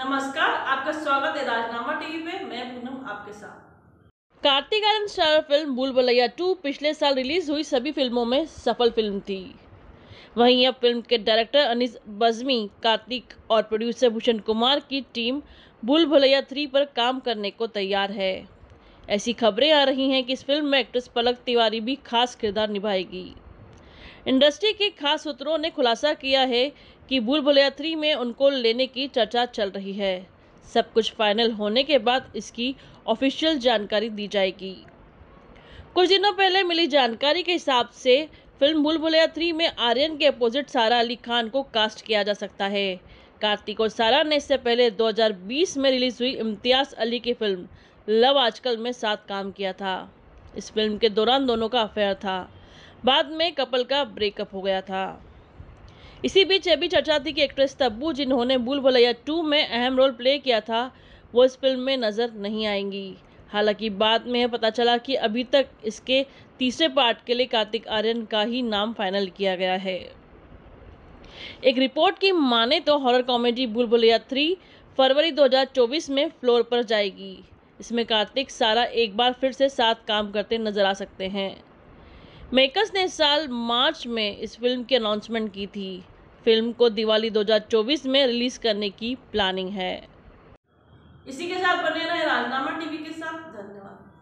नमस्कार आपका स्वागत है राजनामा टीवी पे मैं पूनम आपके साथ कार्तिक आर्यन स्टार फिल्म भूल भलैया टू पिछले साल रिलीज हुई सभी फिल्मों में सफल फिल्म थी वहीं अब फिल्म के डायरेक्टर अनिस बजमी कार्तिक और प्रोड्यूसर भूषण कुमार की टीम भूल भलैया थ्री पर काम करने को तैयार है ऐसी खबरें आ रही हैं कि इस फिल्म में एक्ट्रेस पलक तिवारी भी खास किरदार निभाएगी इंडस्ट्री के खास सूत्रों ने खुलासा किया है कि भूल भुलैया थ्री में उनको लेने की चर्चा चल रही है सब कुछ फाइनल होने के बाद इसकी ऑफिशियल जानकारी दी जाएगी कुछ दिनों पहले मिली जानकारी के हिसाब से फिल्म भूल भुलैया थ्री में आर्यन के अपोजिट सारा अली खान को कास्ट किया जा सकता है कार्तिक और सारा ने इससे पहले 2020 में रिलीज हुई इम्तियाज अली की फिल्म लव आजकल में साथ काम किया था इस फिल्म के दौरान दोनों का अफेयर था बाद में कपल का ब्रेकअप हो गया था इसी बीच अभी चर्चा थी कि एक्ट्रेस तब्बू जिन्होंने भूल भुलैया टू में अहम रोल प्ले किया था वो इस फिल्म में नज़र नहीं आएंगी हालांकि बाद में पता चला कि अभी तक इसके तीसरे पार्ट के लिए कार्तिक आर्यन का ही नाम फाइनल किया गया है एक रिपोर्ट की माने तो हॉरर कॉमेडी भूल भुलैया थ्री फरवरी 2024 में फ्लोर पर जाएगी इसमें कार्तिक सारा एक बार फिर से साथ काम करते नजर आ सकते हैं मेकर्स ने साल मार्च में इस फिल्म की अनाउंसमेंट की थी फिल्म को दिवाली 2024 में रिलीज करने की प्लानिंग है इसी के साथ बने रहे राजनामा टीवी के साथ धन्यवाद